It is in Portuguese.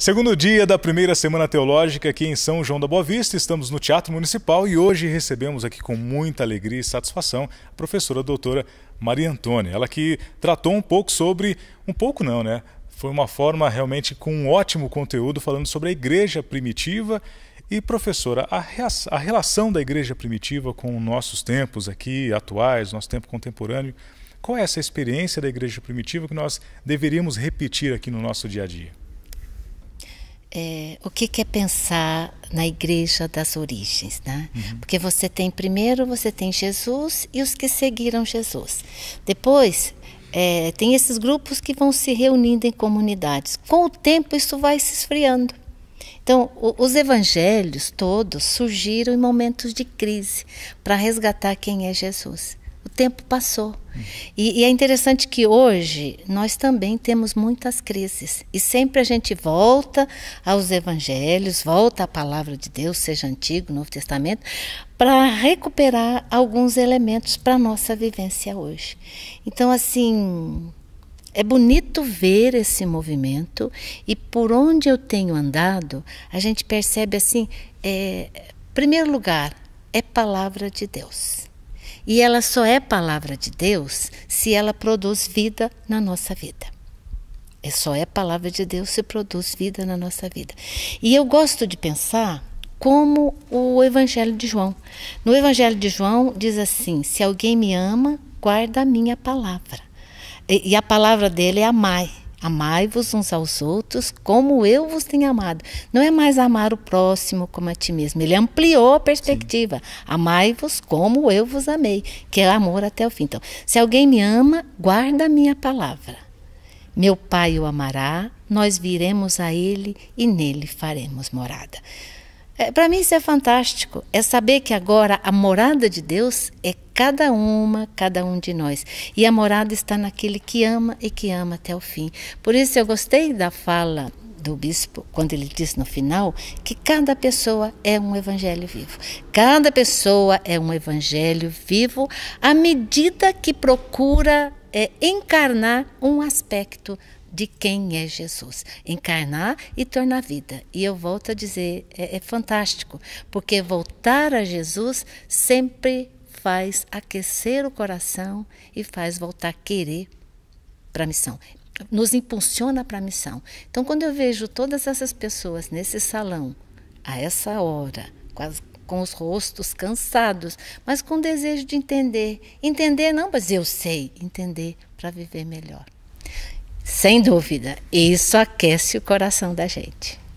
Segundo dia da primeira semana teológica aqui em São João da Boa Vista, estamos no Teatro Municipal e hoje recebemos aqui com muita alegria e satisfação a professora doutora Maria Antônia, ela que tratou um pouco sobre, um pouco não, né? Foi uma forma realmente com um ótimo conteúdo falando sobre a igreja primitiva e professora, a, a relação da igreja primitiva com nossos tempos aqui atuais, nosso tempo contemporâneo, qual é essa experiência da igreja primitiva que nós deveríamos repetir aqui no nosso dia a dia? é, o que, é pensar na igreja das origens, né? Uhum. Porque você tem primeiro você tem Jesus e os que seguiram Jesus. Depois é, tem esses grupos que vão se reunindo em comunidades. Com o tempo isso vai se esfriando. Então, o, os evangelhos todos surgiram em momentos de crise para resgatar quem é Jesus. O tempo passou. E, e, é interessante que hoje nós também temos muitas crises. E sempre a gente volta aos evangelhos, volta à palavra de Deus, seja Antigo, Novo Testamento, para recuperar alguns elementos para a nossa vivência hoje. Então, assim. É bonito ver esse movimento e por onde eu tenho andado, a gente percebe assim, é, primeiro lugar, é palavra de Deus. E ela só é palavra de Deus se ela produz vida na nossa vida. É só é palavra de Deus se produz vida na nossa vida. E eu gosto de pensar como o Evangelho de João. No Evangelho de João diz assim: se alguém me ama, guarda a minha palavra. E, e a palavra dele é amai. Amai-vos uns aos outros como eu vos tenho amado. Não é mais amar o próximo como a ti mesmo. Ele ampliou a perspectiva. Amai-vos como eu vos amei, que é amor até o fim. Então, se alguém me ama, guarda a minha palavra. Meu Pai o amará, nós viremos a ele e nele faremos morada. É, Para mim isso é fantástico. É saber que agora a morada de Deus é cada uma, cada um de nós. E a morada está naquele que ama e que ama até o fim. Por isso eu gostei da fala do bispo, quando ele diz no final que cada pessoa é um evangelho vivo. Cada pessoa é um evangelho vivo à medida que procura é, encarnar um aspecto de quem é Jesus. Encarnar e tornar vida. E eu volto a dizer, é, é fantástico, porque voltar a Jesus sempre faz aquecer o coração e faz voltar a querer para a missão. Nos impulsiona para a missão. Então, quando eu vejo todas essas pessoas nesse salão, a essa hora, com os rostos cansados, mas com desejo de entender. Entender não, mas eu sei, entender para viver melhor. Sem dúvida, isso aquece o coração da gente.